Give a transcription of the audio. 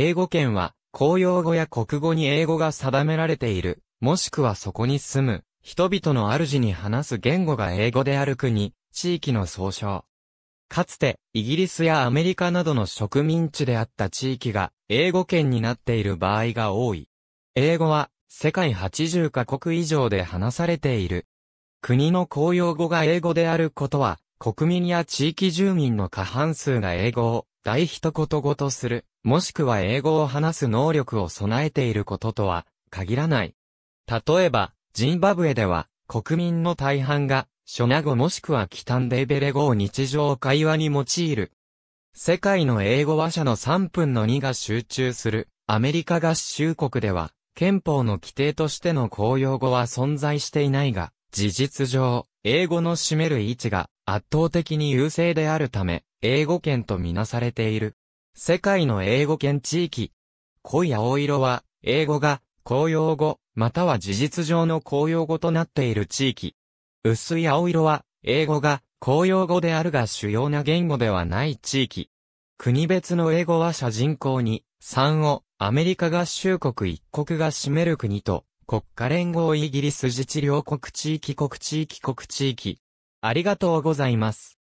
英語圏は、公用語や国語に英語が定められている、もしくはそこに住む、人々の主に話す言語が英語である国、地域の総称。かつて、イギリスやアメリカなどの植民地であった地域が、英語圏になっている場合が多い。英語は、世界80カ国以上で話されている。国の公用語が英語であることは、国民や地域住民の過半数が英語を大一言ごとする、もしくは英語を話す能力を備えていることとは限らない。例えば、ジンバブエでは、国民の大半が、初名語もしくはキタンデベレ語を日常会話に用いる。世界の英語話者の3分の2が集中する、アメリカ合衆国では、憲法の規定としての公用語は存在していないが、事実上、英語の占める位置が圧倒的に優勢であるため、英語圏とみなされている。世界の英語圏地域。濃い青色は、英語が公用語、または事実上の公用語となっている地域。薄い青色は、英語が公用語であるが主要な言語ではない地域。国別の英語話者人口に3をアメリカ合衆国1国が占める国と国家連合イギリス自治領国地域国地域国地域。ありがとうございます。